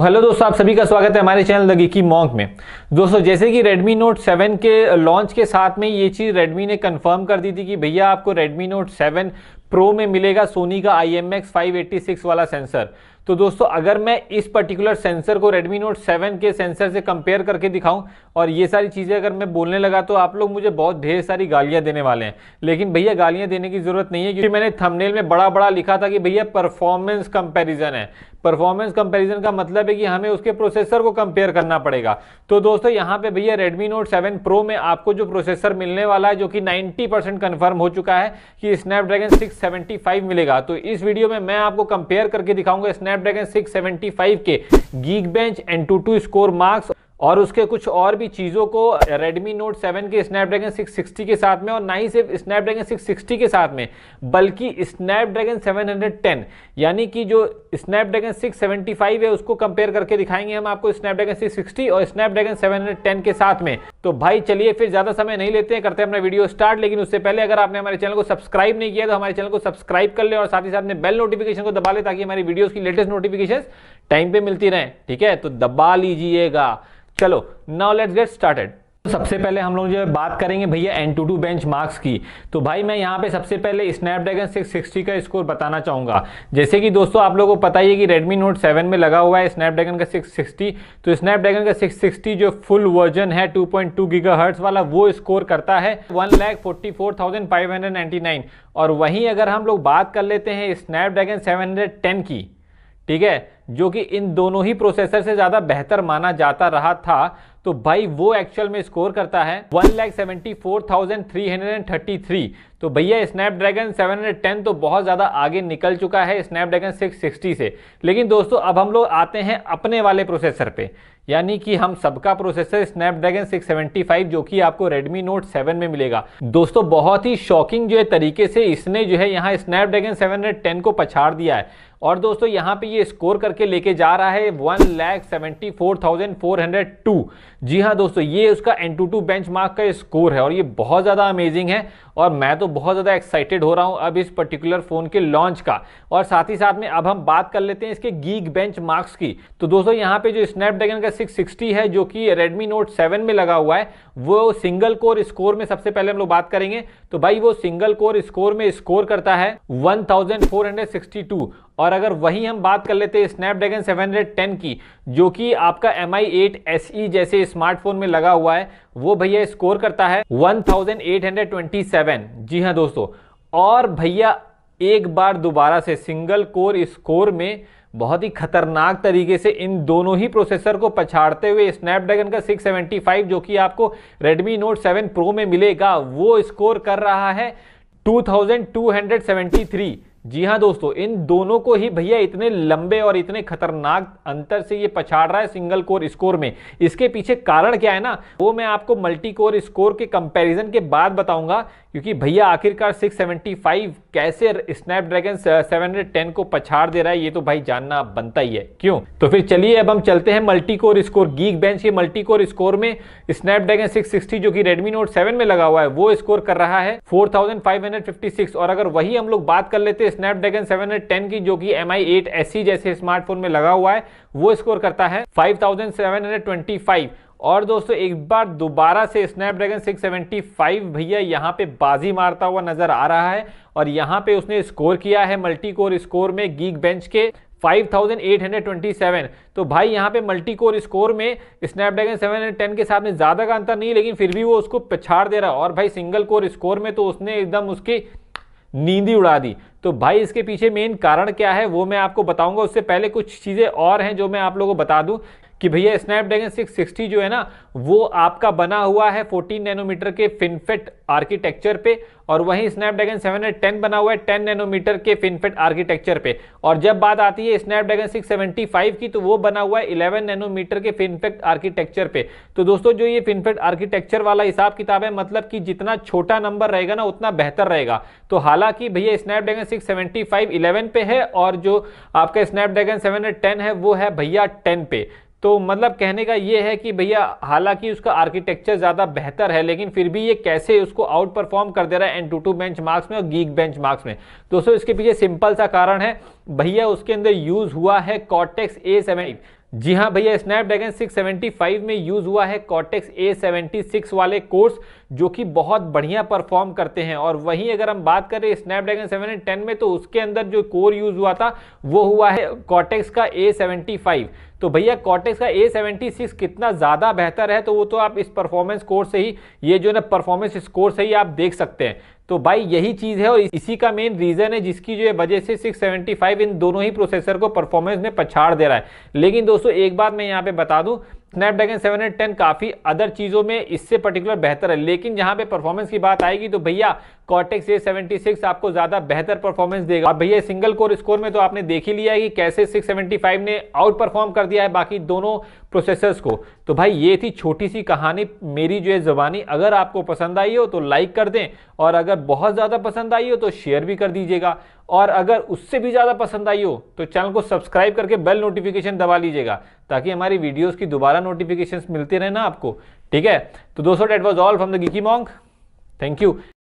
hello दोस्तों आप सभी का स्वागत है हमारे चैनल लगी की मॉन्क में दोस्तों जैसे कि Redmi Note 7 के लॉन्च के साथ में ये चीज़ Redmi ने कंफर्म कर दी थी कि भैया आपको Redmi Note 7 प्रो में मिलेगा सोनी का आई एम वाला सेंसर तो दोस्तों अगर मैं इस पर्टिकुलर सेंसर को Redmi Note 7 के सेंसर से कंपेयर करके दिखाऊं और ये सारी चीज़ें अगर मैं बोलने लगा तो आप लोग मुझे बहुत ढेर सारी गालियां देने वाले हैं लेकिन भैया गालियां देने की ज़रूरत नहीं है क्योंकि मैंने थंबनेल में बड़ा बड़ा लिखा था कि भैया परफॉर्मेंस कंपेरिजन है परफॉर्मेंस कंपेरिजन का मतलब है कि हमें उसके प्रोसेसर को कंपेयर करना पड़ेगा तो दोस्तों यहाँ पर भैया रेडमी नोट सेवन प्रो में आपको जो प्रोसेसर मिलने वाला है जो कि नाइन्टी परसेंट कन्फर्म हो चुका है कि स्नैपड्रैगन सिक्स मिलेगा तो इस वीडियो में मैं आपको कंपेयर करके दिखाऊंगा स्नैप स्नैपड्रैगन 675 के Geekbench AnTuTu score marks और उसके कुछ और भी चीज़ों को Redmi Note 7 के Snapdragon 660 के साथ में और ना ही सिर्फ Snapdragon 660 के साथ में बल्कि Snapdragon 710 यानी कि जो Snapdragon 675 है उसको कंपेयर करके दिखाएंगे हम आपको Snapdragon 660 और Snapdragon 710 के साथ में तो भाई चलिए फिर ज़्यादा समय नहीं लेते हैं करते हैं अपना वीडियो स्टार्ट लेकिन उससे पहले अगर आपने हमारे चैनल को सब्सक्राइब नहीं किया तो हमारे चैनल को सब्सक्राइब कर लें और साथ ही साथ में बेल नोटिफिकेशन को दबा लें ताकि हमारी वीडियोज़ की लेटेस्ट नोटिफिकेशन टाइम पर मिलती रहें ठीक है तो दबा लीजिएगा चलो नाउ लेट्स गेट स्टार्टेड सबसे पहले हम लोग जो है बात करेंगे भैया AnTuTu benchmarks की तो भाई मैं यहाँ पे सबसे पहले स्नैपड्रैगन 660 का स्कोर बताना चाहूंगा जैसे कि दोस्तों आप लोगों को पता ही है कि रेडमी नोट 7 में लगा हुआ है स्नैपड्रैगन का 660 तो स्नैपड्रैगन का 660 जो फुल वर्जन है 2.2 पॉइंट वाला वो स्कोर करता है one forty four thousand five hundred ninety nine और वहीं अगर हम लोग बात कर लेते हैं स्नैपड्रैगन सेवन हंड्रेड टेन की ठीक है जो कि इन दोनों ही प्रोसेसर से ज़्यादा बेहतर माना जाता रहा था तो भाई वो एक्चुअल में स्कोर करता है one lakh seventy four thousand three hundred and thirty three तो भैया स्नैपड्रैगन सेवन हंड्रेड टेन तो बहुत ज़्यादा आगे निकल चुका है स्नैपड्रैगन सिक्स सिक्सटी से लेकिन दोस्तों अब हम लोग आते हैं अपने वाले प्रोसेसर पे यानी कि हम सबका प्रोसेसर स्नैपड्रैगन 675 जो कि आपको Redmi Note 7 में मिलेगा दोस्तों बहुत ही शॉकिंग जो है तरीके से इसने जो है यहाँ स्नैपड्रैगन 710 को पछाड़ दिया है और दोस्तों यहाँ पे ये स्कोर करके लेके जा रहा है one lakh seventy four thousand four hundred two जी हाँ दोस्तों ये उसका AnTuTu benchmark का स्कोर है और ये बहुत ज़्यादा अमेजिंग है और मैं तो बहुत ज़्यादा एक्साइटेड हो रहा हूँ अब इस पर्टिकुलर फ़ोन के लॉन्च का और साथ ही साथ में अब हम बात कर लेते हैं इसके गीक बेंच मार्क्स की तो दोस्तों यहाँ पे जो स्नैपड्रैगन का सिक्स है जो कि रेडमी नोट सेवन में लगा हुआ है वो सिंगल कोर स्कोर में सबसे पहले हम लोग बात करेंगे तो भाई वो सिंगल कोर स्कोर में स्कोर करता है वन और अगर वही हम बात कर लेते हैं स्नैपड्रैगन 710 की जो कि आपका M I eight S E जैसे स्मार्टफोन में लगा हुआ है वो भैया स्कोर करता है 1827 जी हाँ दोस्तों और भैया एक बार दोबारा से सिंगल कोर स्कोर में बहुत ही खतरनाक तरीके से इन दोनों ही प्रोसेसर को पछाड़ते हुए स्नैपड्रैगन का 675 जो कि आपको Redmi Note 7 Pro में मिलेगा वो स्कोर कर रहा है 2273 जी हाँ दोस्तों इन दोनों को ही भैया इतने लंबे और इतने खतरनाक अंतर से ये पछाड़ रहा है सिंगल कोर स्कोर में इसके पीछे कारण क्या है ना वो मैं आपको मल्टी कोर स्कोर के कंपैरिजन के बाद बताऊंगा क्योंकि भैया आखिरकार 675 कैसे स्नैपड्रैगन 710 को पछाड़ दे रहा है ये तो भाई जानना बनता ही है क्यों तो फिर चलिए अब हम चलते हैं multi core score Geekbench के मल्टी कोर स्कोर में स्नैपड्रैगन 660 जो कि रेडमी नोट 7 में लगा हुआ है वो स्कोर कर रहा है 4556 और अगर वही हम लोग बात कर लेते हैं स्नैपड्रैगन 710 की जो कि एम आई जैसे स्मार्टफोन में लगा हुआ है वो स्कोर करता है फाइव और दोस्तों एक बार दोबारा से स्नैपड्रैगन 675 भैया यहाँ पे बाजी मारता हुआ नजर आ रहा है और यहाँ पे उसने स्कोर किया है मल्टी कोर स्कोर में गीक बेंच के 5827 तो भाई यहाँ पे मल्टी कोर स्कोर में स्नैपड्रैगन 710 के साथ में ज़्यादा का अंतर नहीं लेकिन फिर भी वो उसको पिछाड़ दे रहा है और भाई सिंगल कोर स्कोर में तो उसने एकदम उसकी नींदी उड़ा दी तो भाई इसके पीछे मेन कारण क्या है वो मैं आपको बताऊंगा उससे पहले कुछ चीज़ें और हैं जो मैं आप लोगों को बता दूं कि भैया स्नैपड्रैगन 660 जो है ना वो आपका बना हुआ है 14 नैनोमीटर के फिनफेट आर्किटेक्चर पे और वहीं स्नैपड्रैगन 710 बना हुआ है 10 नैनोमीटर के फिनफेट आर्किटेक्चर पे और जब बात आती है स्नैपड्रैगन 675 की तो वो बना हुआ है 11 नैनोमीटर के फिनफेट आर्किटेक्चर पे तो दोस्तों जो ये फिनफेट आर्किटेक्चर वाला हिसाब किताब है मतलब कि जितना छोटा नंबर रहेगा ना उतना बेहतर रहेगा तो हालांकि भैया स्नैपड्रैगन फाइव इलेवन पे है और जो आपका स्नैपड्रैगन टेन है वो है भैया टेन पे तो मतलब कहने का ये है कि भैया हालांकि उसका आर्किटेक्चर ज़्यादा बेहतर है लेकिन फिर भी ये कैसे उसको आउट परफॉर्म कर दे रहा है AnTuTu benchmarks में और गीक बेंच मार्क्स में दोस्तों इसके पीछे सिंपल सा कारण है भैया उसके अंदर यूज़ हुआ है कॉटेक्स ए सेवन जी हाँ भैया स्नैपड्रैगन 675 में यूज़ हुआ है कॉटेक्स A76 वाले कोर्स जो कि बहुत बढ़िया परफॉर्म करते हैं और वहीं अगर हम बात करें स्नैपड्रैगन 710 में तो उसके अंदर जो कोर यूज़ हुआ था वो हुआ है कॉटेक्स का A75 तो भैया कॉटेक्स का A76 कितना ज़्यादा बेहतर है तो वो तो आप इस परफॉर्मेंस कोर्स से ही ये जो ना परफॉर्मेंस स्कोर से ही आप देख सकते हैं तो भाई यही चीज़ है और इसी का मेन रीज़न है जिसकी जो है वजह से 675 इन दोनों ही प्रोसेसर को परफॉर्मेंस में पछाड़ दे रहा है लेकिन दोस्तों एक बात मैं यहाँ पे बता दूं स्नैपड्रैगन सेवन टेन काफ़ी अदर चीज़ों में इससे पर्टिकुलर बेहतर है लेकिन जहां पे परफॉर्मेंस की बात आएगी तो भैया कॉटेक्स ए सेवेंटी सिक्स आपको ज़्यादा बेहतर परफॉर्मेंस देगा और भैया सिंगल कोर स्कोर में तो आपने देख ही लिया है कि कैसे सिक्स सेवेंटी फाइव ने आउट परफॉर्म कर दिया है बाकी दोनों प्रोसेसर्स को तो भाई ये थी छोटी सी कहानी मेरी जो है ज़बानी अगर आपको पसंद आई हो तो लाइक कर दें और अगर बहुत ज़्यादा पसंद आई हो तो शेयर भी कर दीजिएगा और अगर उससे भी ज़्यादा पसंद आई हो तो चैनल को सब्सक्राइब करके बेल नोटिफिकेशन दबा लीजिएगा ताकि हमारी वीडियोस की दोबारा नोटिफिकेशंस मिलते रहे ना आपको ठीक है तो दोस्तों that was all from the geeky monk thank you